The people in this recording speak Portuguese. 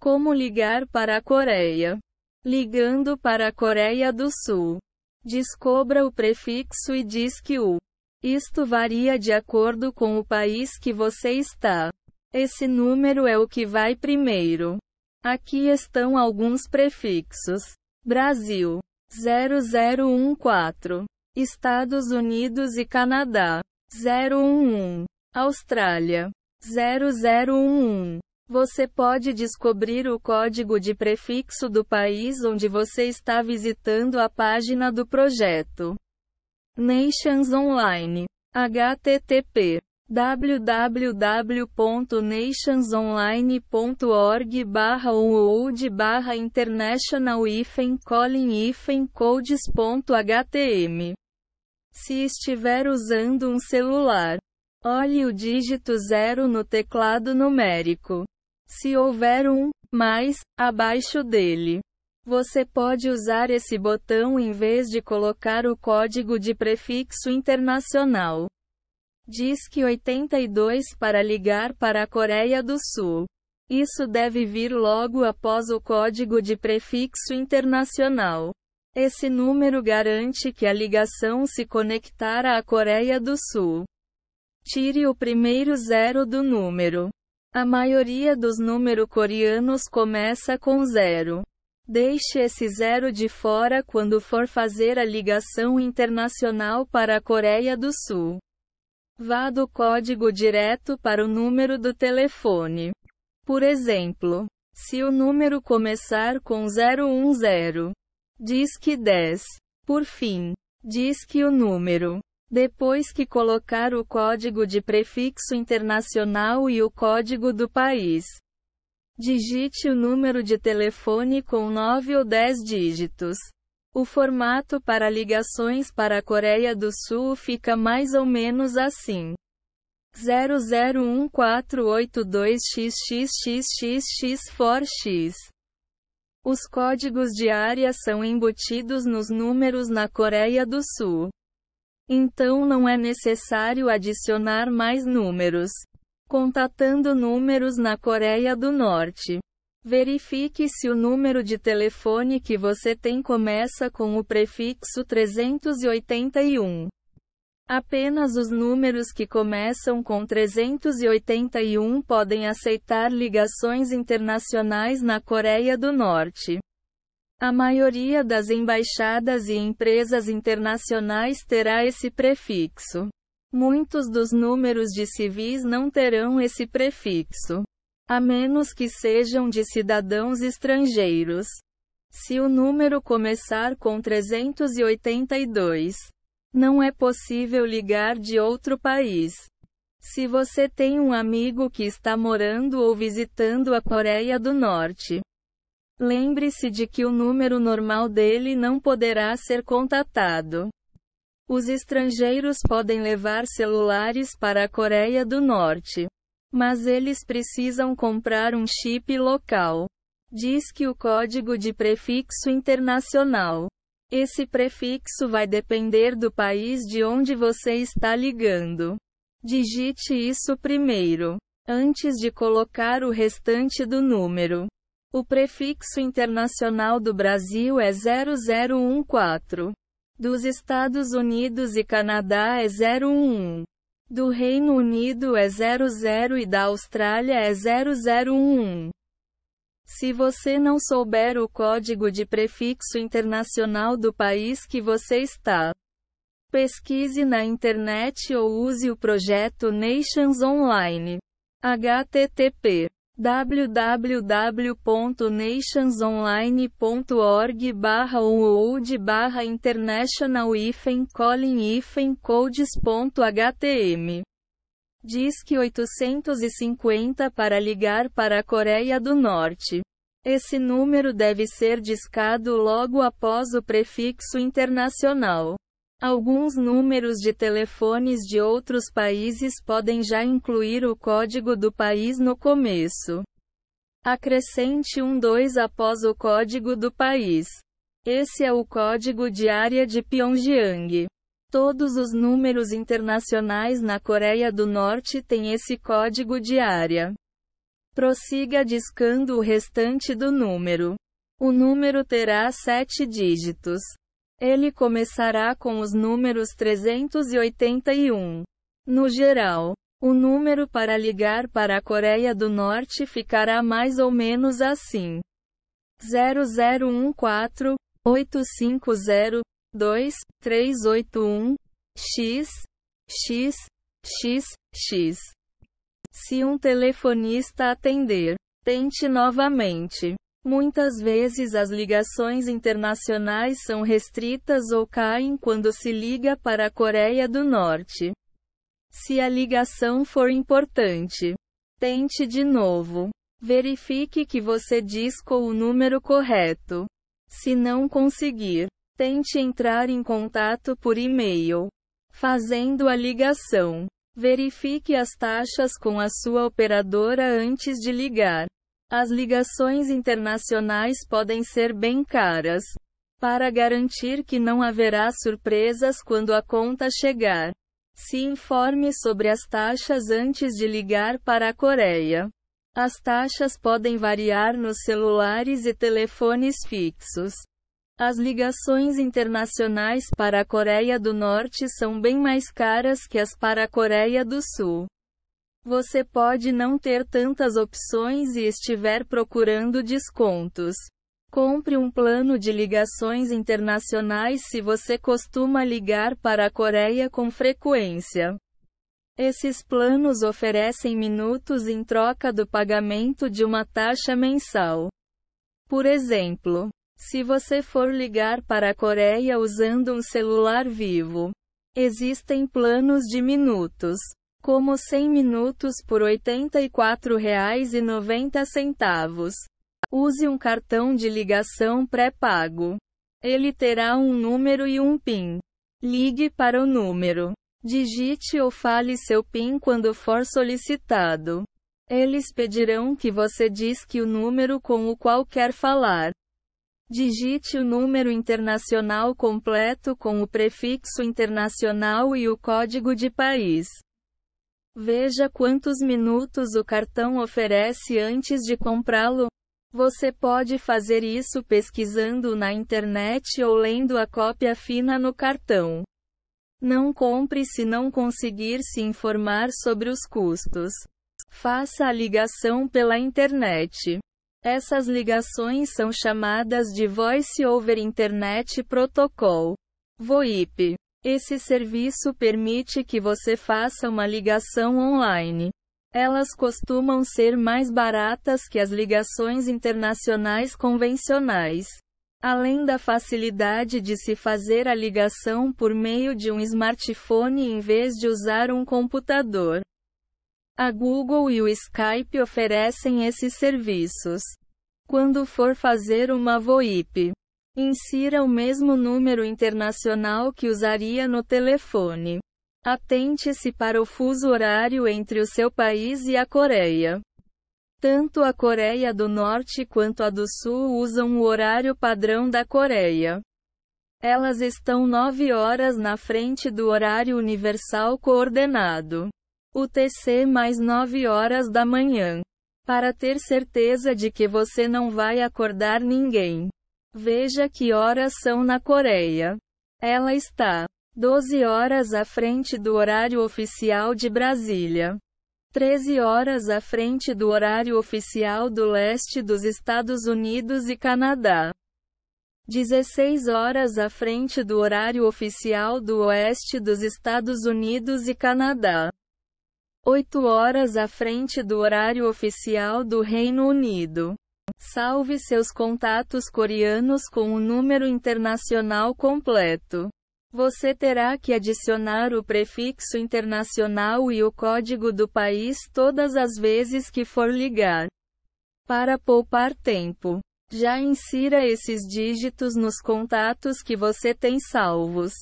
Como ligar para a Coreia? Ligando para a Coreia do Sul. Descobra o prefixo e diz que o. Isto varia de acordo com o país que você está. Esse número é o que vai primeiro. Aqui estão alguns prefixos: Brasil 0014, Estados Unidos e Canadá 011, Austrália 0011, você pode descobrir o código de prefixo do país onde você está visitando a página do projeto. Nations Online. http www.nationsonline.org barra onwood barra international hyphen colin codes.htm Se estiver usando um celular, olhe o dígito zero no teclado numérico. Se houver um mais abaixo dele, você pode usar esse botão em vez de colocar o código de prefixo internacional. Disque 82 para ligar para a Coreia do Sul. Isso deve vir logo após o código de prefixo internacional. Esse número garante que a ligação se conectará à Coreia do Sul. Tire o primeiro zero do número. A maioria dos números coreanos começa com zero. Deixe esse zero de fora quando for fazer a ligação internacional para a Coreia do Sul. Vá do código direto para o número do telefone. Por exemplo, se o número começar com 010, diz que 10. Por fim, diz que o número depois que colocar o código de prefixo internacional e o código do país. Digite o número de telefone com 9 ou 10 dígitos. O formato para ligações para a Coreia do Sul fica mais ou menos assim. 001482xxxxx4x Os códigos de área são embutidos nos números na Coreia do Sul. Então não é necessário adicionar mais números. Contatando números na Coreia do Norte. Verifique se o número de telefone que você tem começa com o prefixo 381. Apenas os números que começam com 381 podem aceitar ligações internacionais na Coreia do Norte. A maioria das embaixadas e empresas internacionais terá esse prefixo. Muitos dos números de civis não terão esse prefixo, a menos que sejam de cidadãos estrangeiros. Se o número começar com 382, não é possível ligar de outro país. Se você tem um amigo que está morando ou visitando a Coreia do Norte, Lembre-se de que o número normal dele não poderá ser contatado. Os estrangeiros podem levar celulares para a Coreia do Norte. Mas eles precisam comprar um chip local. Diz que o código de prefixo internacional. Esse prefixo vai depender do país de onde você está ligando. Digite isso primeiro, antes de colocar o restante do número. O prefixo internacional do Brasil é 0014. Dos Estados Unidos e Canadá é 011. Do Reino Unido é 00 e da Austrália é 0011. Se você não souber o código de prefixo internacional do país que você está, pesquise na internet ou use o projeto Nations Online. http www.nationsonline.org barra barra international colin hyphen codes.htm Disque 850 para ligar para a Coreia do Norte. Esse número deve ser discado logo após o prefixo internacional. Alguns números de telefones de outros países podem já incluir o código do país no começo. Acrescente um 2 após o código do país. Esse é o código de área de Pyongyang. Todos os números internacionais na Coreia do Norte têm esse código de área. Prossiga discando o restante do número. O número terá sete dígitos. Ele começará com os números 381. No geral, o número para ligar para a Coreia do Norte ficará mais ou menos assim: 0014 850 2381 X X X X. Se um telefonista atender, tente novamente. Muitas vezes as ligações internacionais são restritas ou caem quando se liga para a Coreia do Norte. Se a ligação for importante, tente de novo. Verifique que você discou o número correto. Se não conseguir, tente entrar em contato por e-mail, fazendo a ligação. Verifique as taxas com a sua operadora antes de ligar. As ligações internacionais podem ser bem caras. Para garantir que não haverá surpresas quando a conta chegar, se informe sobre as taxas antes de ligar para a Coreia. As taxas podem variar nos celulares e telefones fixos. As ligações internacionais para a Coreia do Norte são bem mais caras que as para a Coreia do Sul. Você pode não ter tantas opções e estiver procurando descontos. Compre um plano de ligações internacionais se você costuma ligar para a Coreia com frequência. Esses planos oferecem minutos em troca do pagamento de uma taxa mensal. Por exemplo, se você for ligar para a Coreia usando um celular vivo, existem planos de minutos como 100 minutos por R$ 84,90. Use um cartão de ligação pré-pago. Ele terá um número e um PIN. Ligue para o número. Digite ou fale seu PIN quando for solicitado. Eles pedirão que você disque o número com o qual quer falar. Digite o número internacional completo com o prefixo internacional e o código de país. Veja quantos minutos o cartão oferece antes de comprá-lo. Você pode fazer isso pesquisando na internet ou lendo a cópia fina no cartão. Não compre se não conseguir se informar sobre os custos. Faça a ligação pela internet. Essas ligações são chamadas de Voice over Internet Protocol (VoIP). Esse serviço permite que você faça uma ligação online. Elas costumam ser mais baratas que as ligações internacionais convencionais. Além da facilidade de se fazer a ligação por meio de um smartphone em vez de usar um computador, a Google e o Skype oferecem esses serviços. Quando for fazer uma VoIP, Insira o mesmo número internacional que usaria no telefone. Atente-se para o fuso horário entre o seu país e a Coreia. Tanto a Coreia do Norte quanto a do Sul usam o horário padrão da Coreia. Elas estão 9 horas na frente do horário universal coordenado. UTC mais 9 horas da manhã. Para ter certeza de que você não vai acordar ninguém. Veja que horas são na Coreia. Ela está 12 horas à frente do horário oficial de Brasília. 13 horas à frente do horário oficial do leste dos Estados Unidos e Canadá. 16 horas à frente do horário oficial do oeste dos Estados Unidos e Canadá. 8 horas à frente do horário oficial do Reino Unido. Salve seus contatos coreanos com o número internacional completo. Você terá que adicionar o prefixo internacional e o código do país todas as vezes que for ligar. Para poupar tempo, já insira esses dígitos nos contatos que você tem salvos.